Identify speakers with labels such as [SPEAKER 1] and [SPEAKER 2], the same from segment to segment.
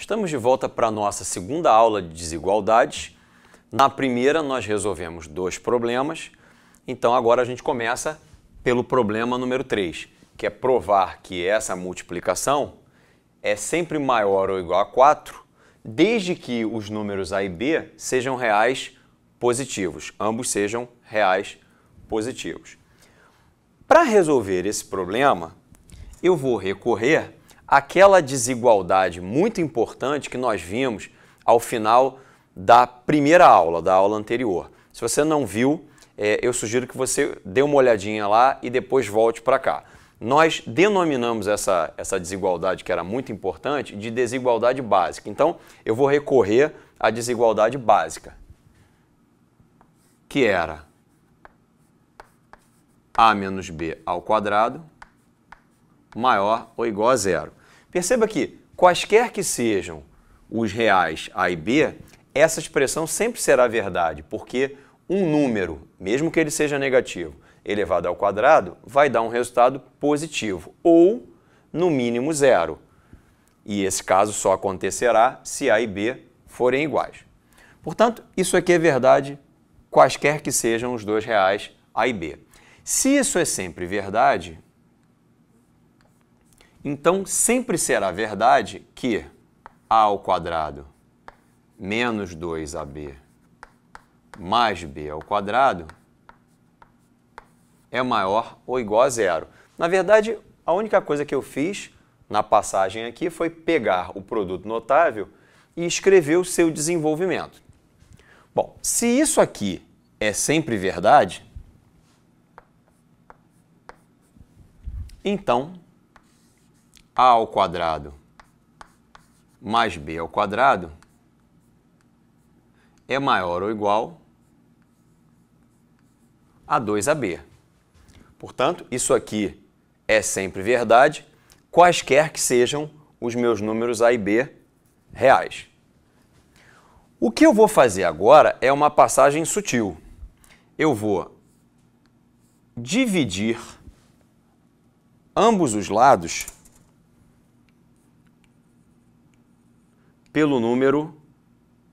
[SPEAKER 1] Estamos de volta para a nossa segunda aula de desigualdades. Na primeira, nós resolvemos dois problemas. Então, agora a gente começa pelo problema número 3, que é provar que essa multiplicação é sempre maior ou igual a 4, desde que os números A e B sejam reais positivos, ambos sejam reais positivos. Para resolver esse problema, eu vou recorrer aquela desigualdade muito importante que nós vimos ao final da primeira aula, da aula anterior. Se você não viu, é, eu sugiro que você dê uma olhadinha lá e depois volte para cá. Nós denominamos essa, essa desigualdade, que era muito importante, de desigualdade básica. Então, eu vou recorrer à desigualdade básica, que era a menos b ao quadrado maior ou igual a zero. Perceba que, quaisquer que sejam os reais A e B, essa expressão sempre será verdade, porque um número, mesmo que ele seja negativo, elevado ao quadrado, vai dar um resultado positivo, ou no mínimo zero. E esse caso só acontecerá se A e B forem iguais. Portanto, isso aqui é verdade, quaisquer que sejam os dois reais A e B. Se isso é sempre verdade, então, sempre será verdade que a ao quadrado menos 2ab mais b ao quadrado é maior ou igual a zero. Na verdade, a única coisa que eu fiz na passagem aqui foi pegar o produto notável e escrever o seu desenvolvimento. Bom, se isso aqui é sempre verdade, então a ao quadrado mais b ao quadrado é maior ou igual a 2ab. Portanto, isso aqui é sempre verdade, quaisquer que sejam os meus números a e b reais. O que eu vou fazer agora é uma passagem sutil. Eu vou dividir ambos os lados pelo número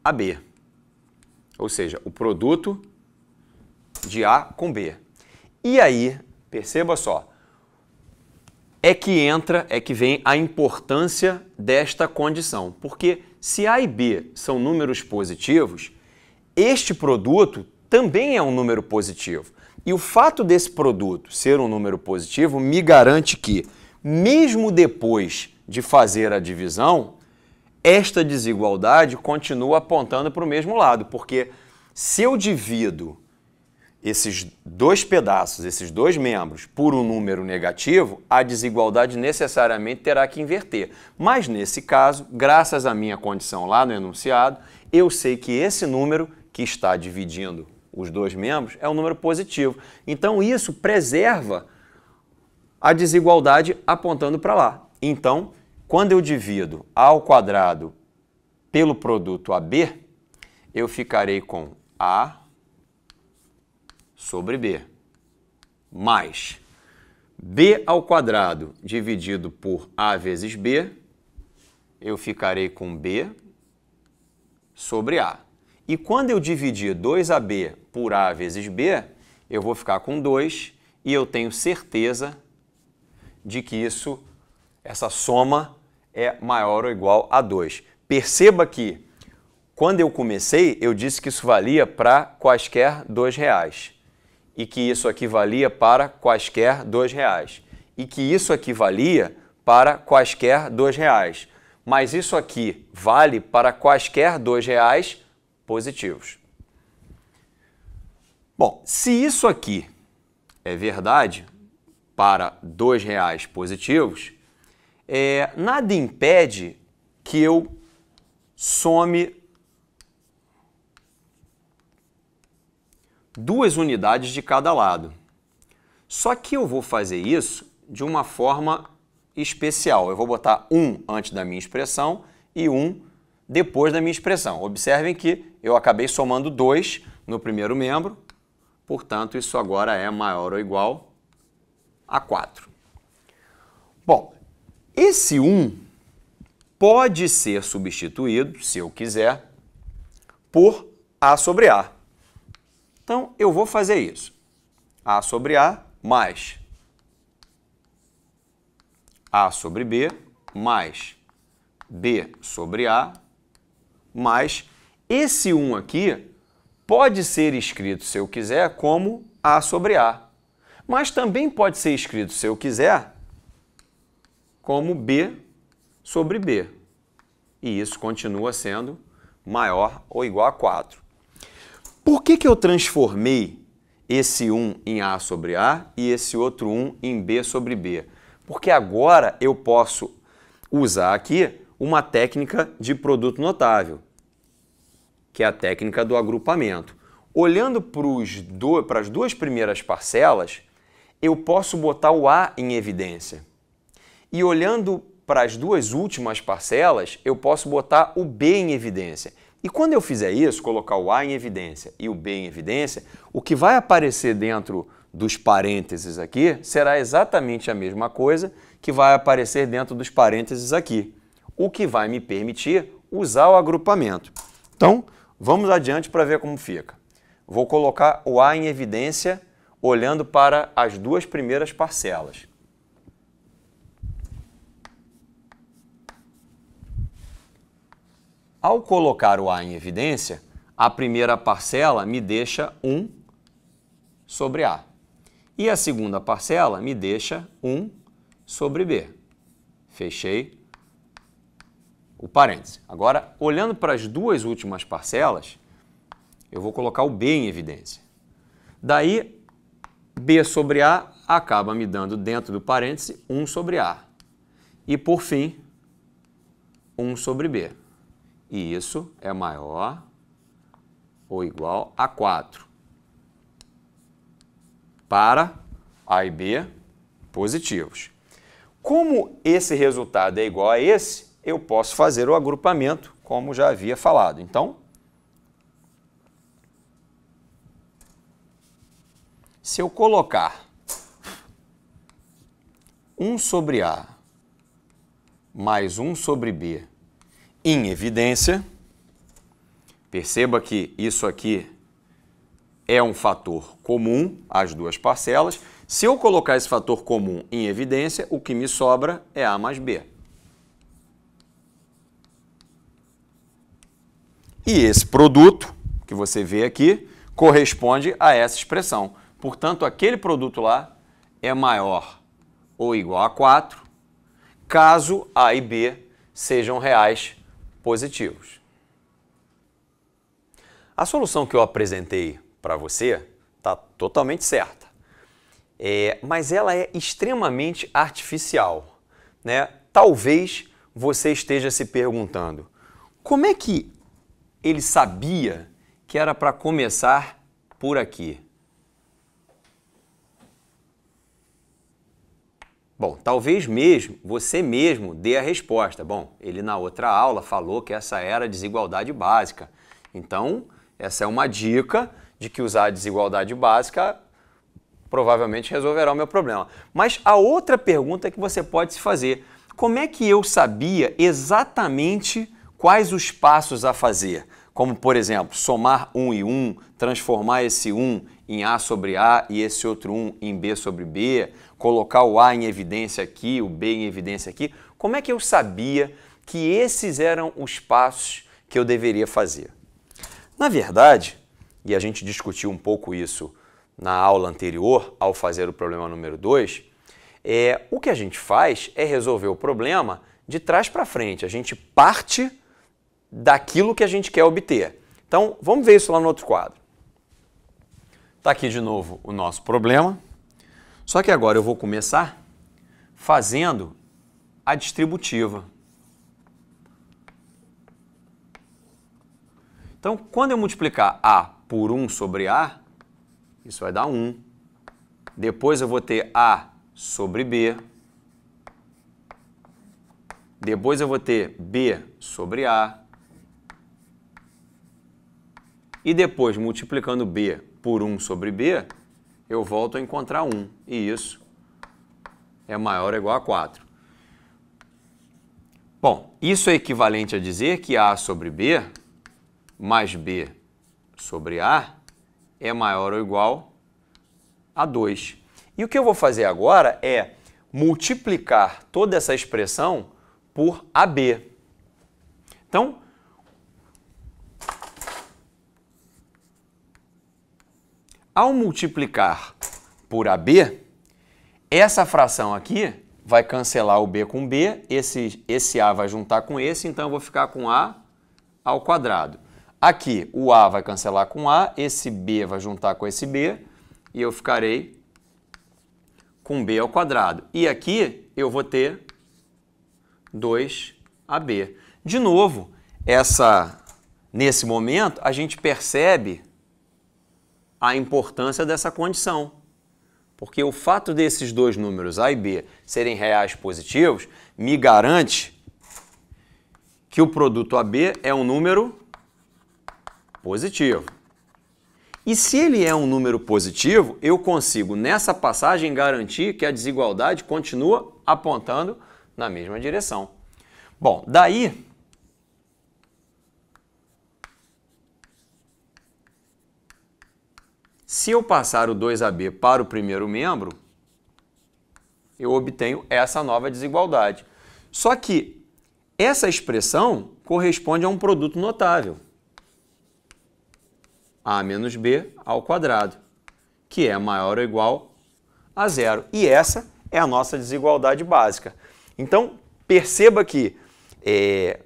[SPEAKER 1] AB. Ou seja, o produto de A com B. E aí, perceba só, é que entra, é que vem a importância desta condição. Porque se A e B são números positivos, este produto também é um número positivo. E o fato desse produto ser um número positivo me garante que, mesmo depois de fazer a divisão, esta desigualdade continua apontando para o mesmo lado, porque se eu divido esses dois pedaços, esses dois membros, por um número negativo, a desigualdade necessariamente terá que inverter. Mas nesse caso, graças à minha condição lá no enunciado, eu sei que esse número que está dividindo os dois membros é um número positivo. Então isso preserva a desigualdade apontando para lá. Então, quando eu divido A ao quadrado pelo produto AB, eu ficarei com A sobre B, mais B ao quadrado dividido por A vezes B, eu ficarei com B sobre A. E quando eu dividir 2AB por A vezes B, eu vou ficar com 2 e eu tenho certeza de que isso essa soma é maior ou igual a 2. Perceba que quando eu comecei, eu disse que isso valia para quaisquer dois reais e que isso aqui valia para quaisquer dois reais e que isso aqui valia para quaisquer dois reais. Mas isso aqui vale para quaisquer dois reais positivos. Bom, se isso aqui é verdade para dois reais positivos, é, nada impede que eu some duas unidades de cada lado. Só que eu vou fazer isso de uma forma especial. Eu vou botar um antes da minha expressão e um depois da minha expressão. Observem que eu acabei somando dois no primeiro membro, portanto, isso agora é maior ou igual a 4. Bom, esse 1 pode ser substituído, se eu quiser, por A sobre A. Então, eu vou fazer isso. A sobre A mais A sobre B mais B sobre A mais esse 1 aqui pode ser escrito, se eu quiser, como A sobre A. Mas também pode ser escrito, se eu quiser, como B sobre B. E isso continua sendo maior ou igual a 4. Por que, que eu transformei esse 1 em A sobre A e esse outro 1 em B sobre B? Porque agora eu posso usar aqui uma técnica de produto notável, que é a técnica do agrupamento. Olhando para as duas primeiras parcelas, eu posso botar o A em evidência. E olhando para as duas últimas parcelas, eu posso botar o B em evidência. E quando eu fizer isso, colocar o A em evidência e o B em evidência, o que vai aparecer dentro dos parênteses aqui será exatamente a mesma coisa que vai aparecer dentro dos parênteses aqui, o que vai me permitir usar o agrupamento. Então, vamos adiante para ver como fica. Vou colocar o A em evidência olhando para as duas primeiras parcelas. Ao colocar o A em evidência, a primeira parcela me deixa 1 sobre A. E a segunda parcela me deixa 1 sobre B. Fechei o parêntese. Agora, olhando para as duas últimas parcelas, eu vou colocar o B em evidência. Daí, B sobre A acaba me dando, dentro do parêntese, 1 sobre A. E, por fim, 1 sobre B. E isso é maior ou igual a 4. Para A e B positivos. Como esse resultado é igual a esse, eu posso fazer o agrupamento, como já havia falado. Então, se eu colocar 1 sobre A mais 1 sobre B em evidência. Perceba que isso aqui é um fator comum às duas parcelas. Se eu colocar esse fator comum em evidência, o que me sobra é A mais B. E esse produto que você vê aqui corresponde a essa expressão. Portanto, aquele produto lá é maior ou igual a 4, caso A e B sejam reais positivos. A solução que eu apresentei para você está totalmente certa, é, mas ela é extremamente artificial. Né? Talvez você esteja se perguntando, como é que ele sabia que era para começar por aqui? Bom, talvez mesmo você mesmo dê a resposta. Bom, ele na outra aula falou que essa era a desigualdade básica. Então, essa é uma dica de que usar a desigualdade básica provavelmente resolverá o meu problema. Mas a outra pergunta que você pode se fazer: como é que eu sabia exatamente quais os passos a fazer? Como, por exemplo, somar um e um, transformar esse um em A sobre A e esse outro um em B sobre B, colocar o A em evidência aqui, o B em evidência aqui, como é que eu sabia que esses eram os passos que eu deveria fazer? Na verdade, e a gente discutiu um pouco isso na aula anterior, ao fazer o problema número 2, é, o que a gente faz é resolver o problema de trás para frente. A gente parte daquilo que a gente quer obter. Então, vamos ver isso lá no outro quadro. Está aqui de novo o nosso problema. Só que agora eu vou começar fazendo a distributiva. Então, quando eu multiplicar A por 1 sobre A, isso vai dar 1. Depois eu vou ter A sobre B. Depois eu vou ter B sobre A. E depois, multiplicando B por 1 sobre b, eu volto a encontrar 1. E isso é maior ou igual a 4. Bom, isso é equivalente a dizer que A sobre B mais B sobre A é maior ou igual a 2. E o que eu vou fazer agora é multiplicar toda essa expressão por AB. Então, Ao multiplicar por AB, essa fração aqui vai cancelar o B com B, esse, esse A vai juntar com esse, então eu vou ficar com A ao quadrado. Aqui, o A vai cancelar com A, esse B vai juntar com esse B, e eu ficarei com B ao quadrado. E aqui, eu vou ter 2AB. De novo, essa, nesse momento, a gente percebe a importância dessa condição. Porque o fato desses dois números, A e B, serem reais positivos, me garante que o produto AB é um número positivo. E se ele é um número positivo, eu consigo, nessa passagem, garantir que a desigualdade continua apontando na mesma direção. Bom, daí Se eu passar o 2AB para o primeiro membro, eu obtenho essa nova desigualdade. Só que essa expressão corresponde a um produto notável. A menos B ao quadrado, que é maior ou igual a zero. E essa é a nossa desigualdade básica. Então, perceba que é,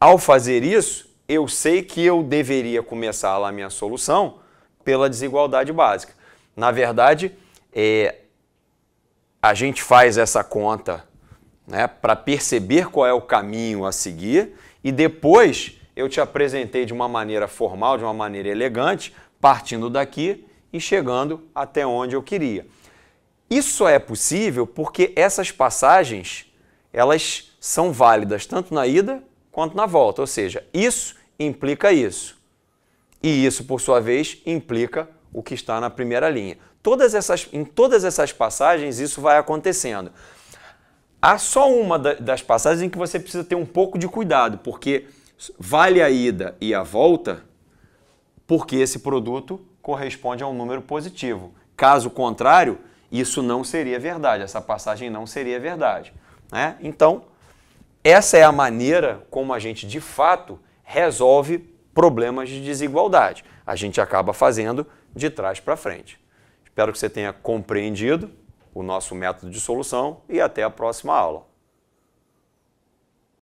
[SPEAKER 1] ao fazer isso, eu sei que eu deveria começar lá minha solução pela desigualdade básica. Na verdade, é, a gente faz essa conta né, para perceber qual é o caminho a seguir e depois eu te apresentei de uma maneira formal, de uma maneira elegante, partindo daqui e chegando até onde eu queria. Isso é possível porque essas passagens elas são válidas tanto na ida quanto na volta, ou seja, isso implica isso. E isso, por sua vez, implica o que está na primeira linha. Todas essas, em todas essas passagens, isso vai acontecendo. Há só uma das passagens em que você precisa ter um pouco de cuidado, porque vale a ida e a volta, porque esse produto corresponde a um número positivo. Caso contrário, isso não seria verdade, essa passagem não seria verdade. Né? Então, essa é a maneira como a gente, de fato, resolve problemas de desigualdade. A gente acaba fazendo de trás para frente. Espero que você tenha compreendido o nosso método de solução e até a próxima aula.